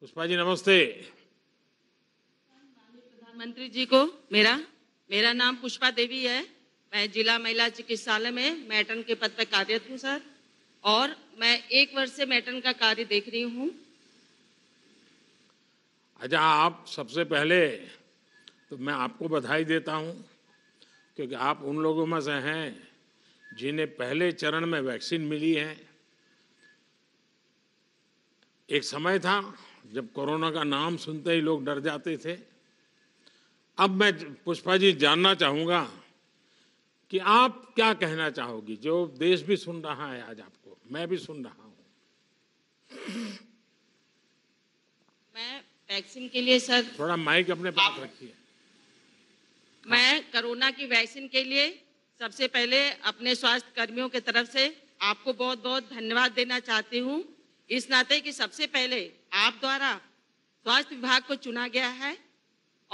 पुष्पा जी नमस्ते प्रधानमंत्री जी को मेरा मेरा नाम पुष्पा देवी है मैं जिला महिला चिकित्सालय में मैटन के पद पर कार्यरत हूँ सर और मैं एक वर्ष से मैटन का कार्य देख रही हूँ अच्छा आप सबसे पहले तो मैं आपको बधाई देता हूँ क्योंकि आप उन लोगों में से हैं जिन्हें पहले चरण में वैक्सीन मिली है एक समय था जब कोरोना का नाम सुनते ही लोग डर जाते थे अब मैं पुष्पा जी जानना चाहूंगा कि आप क्या कहना चाहोगी जो देश भी सुन रहा है आज आपको मैं भी सुन रहा हूँ मैं वैक्सीन के लिए सर थोड़ा माइक अपने पास रखिए मैं कोरोना की वैक्सीन के लिए सबसे पहले अपने स्वास्थ्य कर्मियों की तरफ से आपको बहुत बहुत धन्यवाद देना चाहती हूँ इस नाते कि सबसे पहले आप द्वारा स्वास्थ्य विभाग को चुना गया है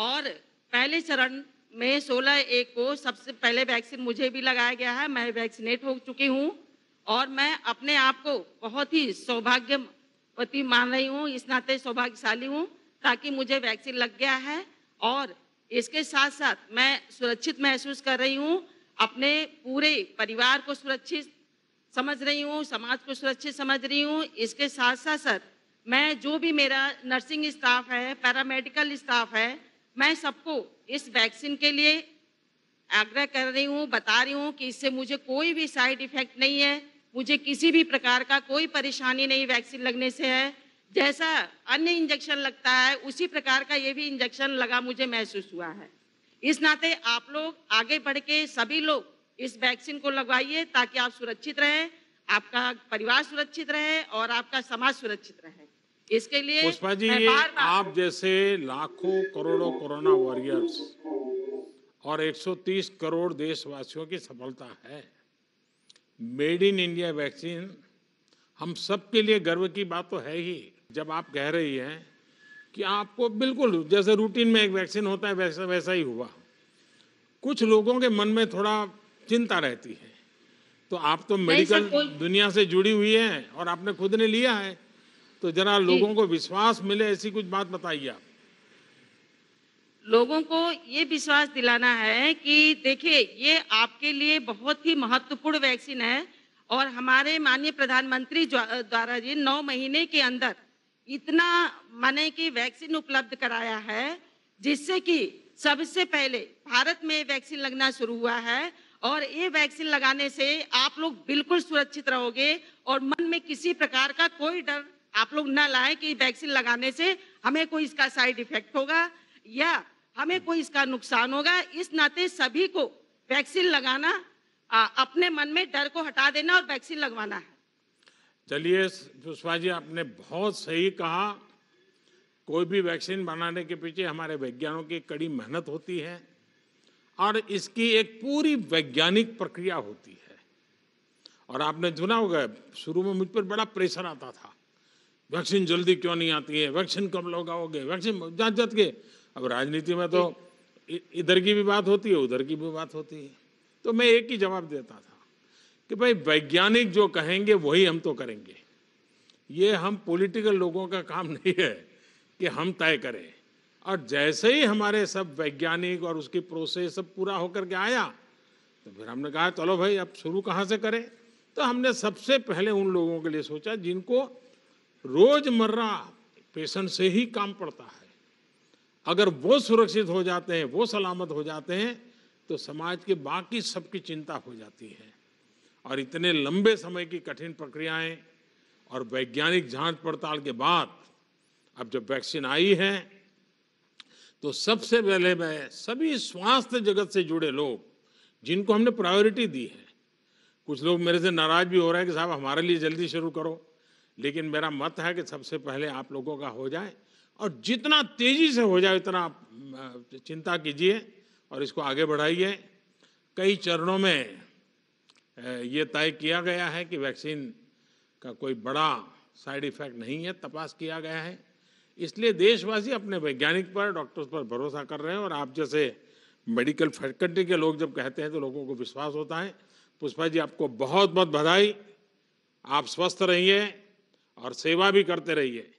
और पहले चरण में 16 एक को सबसे पहले वैक्सीन मुझे भी लगाया गया है मैं वैक्सीनेट हो चुकी हूँ और मैं अपने आप को बहुत ही सौभाग्यवती मान रही हूँ इस नाते सौभाग्यशाली हूँ ताकि मुझे वैक्सीन लग गया है और इसके साथ साथ मैं सुरक्षित महसूस कर रही हूँ अपने पूरे परिवार को सुरक्षित समझ रही हूँ समाज को सुरक्षित समझ रही हूँ इसके साथ साथ सर मैं जो भी मेरा नर्सिंग स्टाफ है पैरामेडिकल स्टाफ है मैं सबको इस वैक्सीन के लिए आग्रह कर रही हूँ बता रही हूँ कि इससे मुझे कोई भी साइड इफेक्ट नहीं है मुझे किसी भी प्रकार का कोई परेशानी नहीं वैक्सीन लगने से है जैसा अन्य इंजेक्शन लगता है उसी प्रकार का ये भी इंजेक्शन लगा मुझे महसूस हुआ है इस नाते आप लोग आगे बढ़ के सभी लोग इस वैक्सीन को लगवाइए ताकि आप सुरक्षित रहें आपका परिवार सुरक्षित रहे और आपका समाज सुरक्षित रहे इसके लिए पुष्पा जी आप जैसे लाखों करोड़ों कोरोना वॉरियर्स और 130 करोड़ देशवासियों की सफलता है मेड इन इंडिया वैक्सीन हम सबके लिए गर्व की बात तो है ही जब आप कह रही हैं कि आपको बिल्कुल जैसे रूटीन में एक वैक्सीन होता है वैसा वैसा ही हुआ कुछ लोगों के मन में थोड़ा चिंता रहती है तो आप तो मेडिकल दुनिया से जुड़ी हुई है और आपने खुद ने लिया है तो जरा लोगों को विश्वास मिले ऐसी कुछ बात बताइए आप लोगों को ये विश्वास दिलाना है कि देखिए ये आपके लिए बहुत ही महत्वपूर्ण वैक्सीन है और हमारे माननीय प्रधानमंत्री द्वारा जी नौ महीने के अंदर इतना माने कि वैक्सीन उपलब्ध कराया है जिससे कि सबसे पहले भारत में वैक्सीन लगना शुरू हुआ है और ये वैक्सीन लगाने से आप लोग बिल्कुल सुरक्षित रहोगे और मन में किसी प्रकार का कोई डर आप लोग ना लाए कि वैक्सीन लगाने से हमें कोई इसका साइड इफेक्ट होगा या हमें कोई इसका नुकसान होगा इस नाते सभी को वैक्सीन लगाना आ, अपने मन में डर को हटा देना और वैक्सीन लगवाना है चलिए सुषमा जी आपने बहुत सही कहा कोई भी वैक्सीन बनाने के पीछे हमारे वैज्ञानिकों की कड़ी मेहनत होती है और इसकी एक पूरी वैज्ञानिक प्रक्रिया होती है और आपने सुना होगा शुरू में मुझ पर बड़ा प्रेशर आता था वैक्सीन जल्दी क्यों नहीं आती है वैक्सीन कब लगाओगे वैक्सीन जात जात के अब राजनीति में तो इधर की भी बात होती है उधर की भी बात होती है तो मैं एक ही जवाब देता था कि भाई वैज्ञानिक जो कहेंगे वही हम तो करेंगे ये हम पॉलिटिकल लोगों का काम नहीं है कि हम तय करें और जैसे ही हमारे सब वैज्ञानिक और उसकी प्रोसेस सब पूरा होकर के आया तो फिर हमने कहा चलो भाई अब शुरू कहाँ से करें तो हमने सबसे पहले उन लोगों के लिए सोचा जिनको रोजमर्रा पेशेंट से ही काम पड़ता है अगर वो सुरक्षित हो जाते हैं वो सलामत हो जाते हैं तो समाज के बाकी सबकी चिंता हो जाती है और इतने लंबे समय की कठिन प्रक्रियाएं और वैज्ञानिक जांच पड़ताल के बाद अब जब वैक्सीन आई है तो सबसे पहले मैं सभी स्वास्थ्य जगत से जुड़े लोग जिनको हमने प्रायोरिटी दी है कुछ लोग मेरे से नाराज भी हो रहे हैं कि साहब हमारे लिए जल्दी शुरू करो लेकिन मेरा मत है कि सबसे पहले आप लोगों का हो जाए और जितना तेजी से हो जाए उतना आप चिंता कीजिए और इसको आगे बढ़ाइए कई चरणों में ये तय किया गया है कि वैक्सीन का कोई बड़ा साइड इफेक्ट नहीं है तपास किया गया है इसलिए देशवासी अपने वैज्ञानिक पर डॉक्टर्स पर भरोसा कर रहे हैं और आप जैसे मेडिकल फैकल्टी के लोग जब कहते हैं तो लोगों को विश्वास होता है पुष्पा जी आपको बहुत बहुत बधाई आप स्वस्थ रहिए और सेवा भी करते रहिए